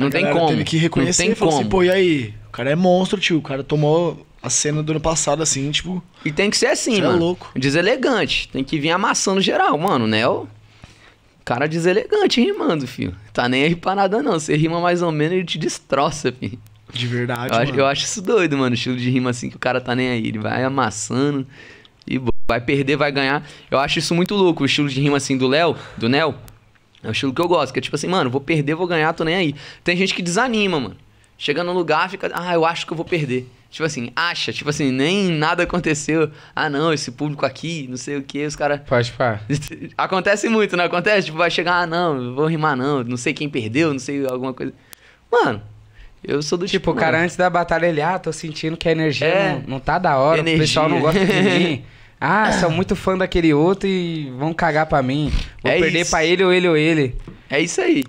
Não a tem como. Teve que reconhecer não tem assim, como. Assim, Pô, e aí? O cara é monstro, tio. O cara tomou a cena do ano passado, assim, tipo. E tem que ser assim, Você é mano. é louco. Deselegante. Tem que vir amassando geral, mano. né? O cara deselegante rimando, filho. Tá nem aí pra nada, não. Você rima mais ou menos e te destroça, filho. De verdade, eu acho, eu acho, isso doido, mano. O estilo de rima assim que o cara tá nem aí. Ele vai amassando e vai perder, vai ganhar. Eu acho isso muito louco. O estilo de rima assim do Léo, do Nel, é o estilo que eu gosto, que é tipo assim, mano, vou perder, vou ganhar, tô nem aí. Tem gente que desanima, mano. Chega no lugar, fica, ah, eu acho que eu vou perder. Tipo assim, acha, tipo assim, nem nada aconteceu. Ah, não, esse público aqui, não sei o que, os caras. Pode pá. Acontece muito, não acontece? Tipo, vai chegar, ah, não, vou rimar, não, não sei quem perdeu, não sei alguma coisa. Mano, eu sou do tipo. Tipo, o cara antes da batalha, ele, ah, tô sentindo que a energia é, não, não, tá da hora, energia. o pessoal não gosta de mim. Ah, são muito fã daquele outro e vão cagar pra mim. Vou é perder isso. pra ele ou ele ou ele. É isso aí.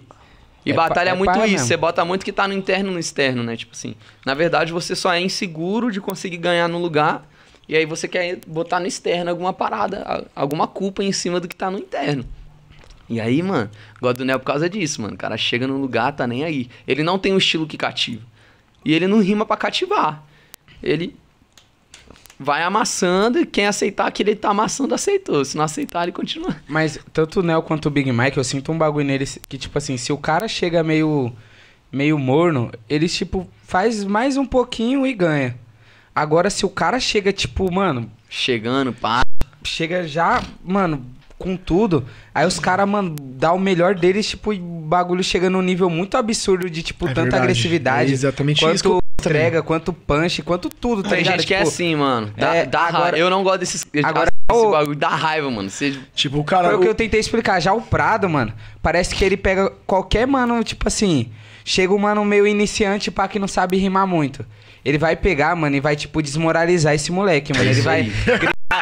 E é batalha é muito isso. Mesmo. Você bota muito que tá no interno no externo, né? Tipo assim, na verdade você só é inseguro de conseguir ganhar no lugar. E aí você quer botar no externo alguma parada, alguma culpa em cima do que tá no interno. E aí, mano, gosto do Neo é por causa disso, mano. O cara chega no lugar, tá nem aí. Ele não tem um estilo que cativa. E ele não rima para cativar. Ele vai amassando e quem aceitar que ele tá amassando, aceitou. Se não aceitar, ele continua. Mas tanto o Nel quanto o Big Mike, eu sinto um bagulho nele que, tipo assim, se o cara chega meio, meio morno, ele, tipo, faz mais um pouquinho e ganha. Agora, se o cara chega, tipo, mano... Chegando, pá... Chega já, mano, com tudo. Aí os caras, mano, dá o melhor deles, tipo, o bagulho chega num nível muito absurdo de, tipo, é tanta verdade. agressividade. É exatamente quanto... isso entrega, quanto punch, quanto tudo, tá Tem ligado? gente que é tipo, assim, mano. Dá, é, dá agora- raiva. Eu não gosto desses. Agora- esse o- bagulho dá raiva, mano. Você- Tipo, o cara. Foi o que eu tentei explicar. Já o Prado, mano, parece que ele pega qualquer mano, tipo assim. Chega um mano meio iniciante para que não sabe rimar muito. Ele vai pegar, mano, e vai, tipo, desmoralizar esse moleque, mano. Ele vai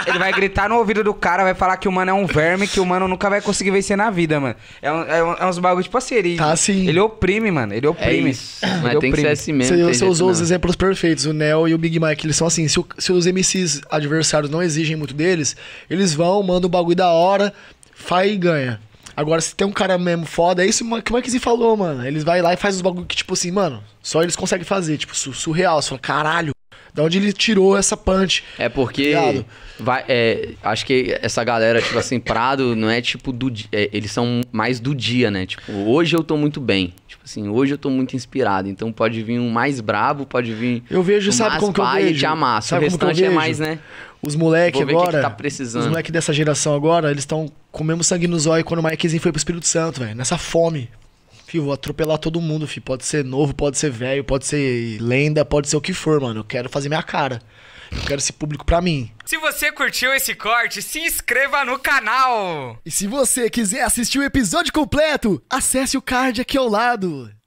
ele vai gritar no ouvido do cara, vai falar que o mano é um verme, que o mano nunca vai conseguir vencer na vida, mano. É, é, é uns bagulho de tipo assim, parceria. Tá sim. Ele oprime, mano. Ele é oprime. É ele Mas tem que ser assim mesmo. Você, você usou não. os exemplos perfeitos. O Neo e o Big Mike, eles são assim. Se, o, se os MCs adversários não exigem muito deles, eles vão, mandam o bagulho da hora, faz e ganha. Agora, se tem um cara mesmo foda, é isso que o Marquinhos falou, mano. Eles vai lá e faz os bagulho que, tipo assim, mano, só eles conseguem fazer, tipo, surreal. Você fala, caralho, da onde ele tirou essa punch. É porque. Tá vai, é, acho que essa galera, tipo assim, Prado, não é tipo do é, Eles são mais do dia, né? Tipo, hoje eu tô muito bem. Tipo assim, hoje eu tô muito inspirado. Então pode vir um mais brabo, pode vir. Eu vejo, um sabe como que eu vejo? Te amassa. Sabe o restante é mais, né? Os moleques agora. Que que tá precisando. Os moleques dessa geração agora, eles estão com mesmo sangue no zóio quando o Mikezinho foi pro Espírito Santo, velho. Nessa fome. Fio, vou atropelar todo mundo, fio. Pode ser novo, pode ser velho, pode ser lenda, pode ser o que for, mano. Eu quero fazer minha cara. Eu quero esse público pra mim. Se você curtiu esse corte, se inscreva no canal! E se você quiser assistir o episódio completo, acesse o card aqui ao lado.